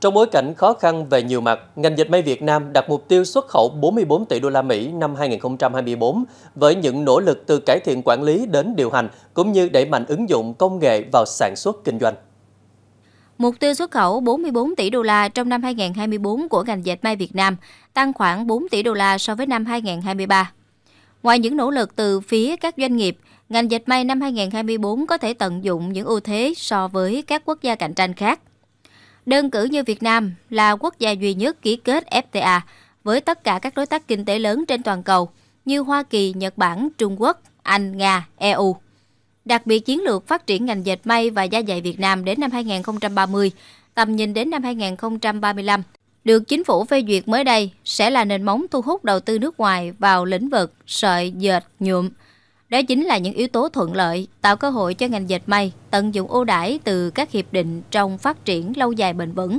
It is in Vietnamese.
Trong bối cảnh khó khăn về nhiều mặt, ngành dệt may Việt Nam đặt mục tiêu xuất khẩu 44 tỷ đô la Mỹ năm 2024 với những nỗ lực từ cải thiện quản lý đến điều hành cũng như đẩy mạnh ứng dụng công nghệ vào sản xuất kinh doanh. Mục tiêu xuất khẩu 44 tỷ đô la trong năm 2024 của ngành dệt may Việt Nam tăng khoảng 4 tỷ đô la so với năm 2023. Ngoài những nỗ lực từ phía các doanh nghiệp, ngành dệt may năm 2024 có thể tận dụng những ưu thế so với các quốc gia cạnh tranh khác. Đơn cử như Việt Nam là quốc gia duy nhất ký kết FTA với tất cả các đối tác kinh tế lớn trên toàn cầu như Hoa Kỳ, Nhật Bản, Trung Quốc, Anh, Nga, EU. Đặc biệt chiến lược phát triển ngành dệt may và da dày Việt Nam đến năm 2030, tầm nhìn đến năm 2035 được chính phủ phê duyệt mới đây sẽ là nền móng thu hút đầu tư nước ngoài vào lĩnh vực sợi dệt nhuộm, đó chính là những yếu tố thuận lợi tạo cơ hội cho ngành dệt may tận dụng ưu đãi từ các hiệp định trong phát triển lâu dài bền vững.